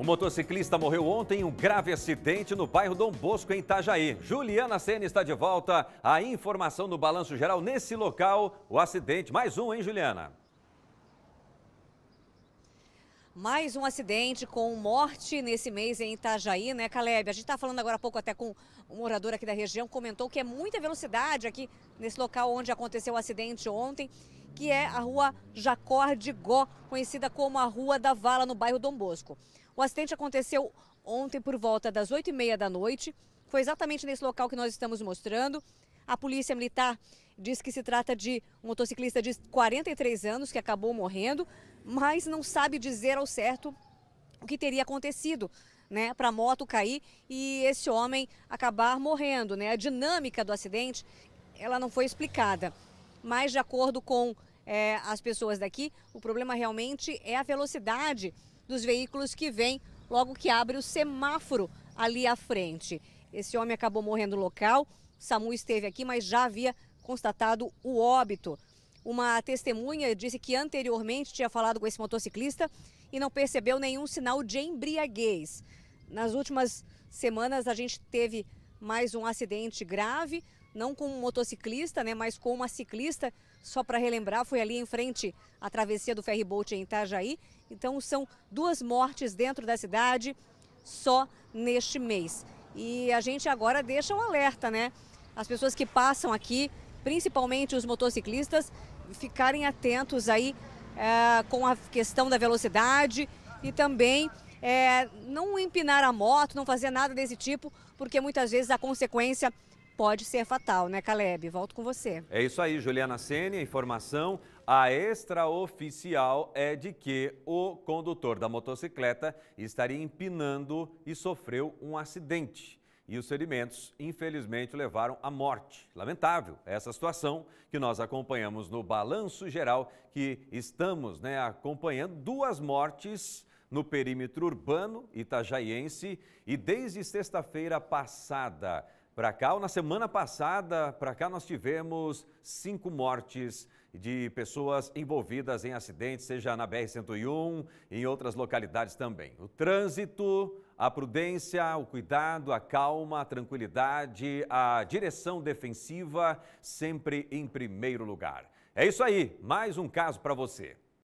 O motociclista morreu ontem em um grave acidente no bairro Dom Bosco, em Itajaí. Juliana Senna está de volta. A informação do Balanço Geral nesse local. O acidente, mais um, hein, Juliana? Mais um acidente com morte nesse mês em Itajaí, né, Caleb? A gente está falando agora há pouco até com um morador aqui da região, comentou que é muita velocidade aqui nesse local onde aconteceu o acidente ontem, que é a rua Jacó de Gó, conhecida como a Rua da Vala, no bairro Dom Bosco. O acidente aconteceu ontem por volta das 8h30 da noite. Foi exatamente nesse local que nós estamos mostrando. A polícia militar diz que se trata de um motociclista de 43 anos que acabou morrendo, mas não sabe dizer ao certo o que teria acontecido. Né, para a moto cair e esse homem acabar morrendo. Né? A dinâmica do acidente ela não foi explicada, mas de acordo com é, as pessoas daqui, o problema realmente é a velocidade dos veículos que vem logo que abre o semáforo ali à frente. Esse homem acabou morrendo no local. O SAMU esteve aqui, mas já havia constatado o óbito. Uma testemunha disse que anteriormente tinha falado com esse motociclista e não percebeu nenhum sinal de embriaguez. Nas últimas semanas, a gente teve mais um acidente grave não com um motociclista, né, mas com uma ciclista. Só para relembrar, foi ali em frente à travessia do ferryboat em Itajaí. Então são duas mortes dentro da cidade só neste mês. E a gente agora deixa um alerta, né? As pessoas que passam aqui, principalmente os motociclistas, ficarem atentos aí é, com a questão da velocidade e também é, não empinar a moto, não fazer nada desse tipo, porque muitas vezes a consequência pode ser fatal, né, Caleb? Volto com você. É isso aí, Juliana Sene, informação. A extraoficial é de que o condutor da motocicleta estaria empinando e sofreu um acidente. E os ferimentos, infelizmente, levaram à morte. Lamentável é essa situação que nós acompanhamos no balanço geral, que estamos né, acompanhando duas mortes no perímetro urbano itajaiense e desde sexta-feira passada para cá, ou na semana passada, para cá nós tivemos cinco mortes de pessoas envolvidas em acidentes, seja na BR-101 e em outras localidades também. O trânsito, a prudência, o cuidado, a calma, a tranquilidade, a direção defensiva sempre em primeiro lugar. É isso aí, mais um caso para você.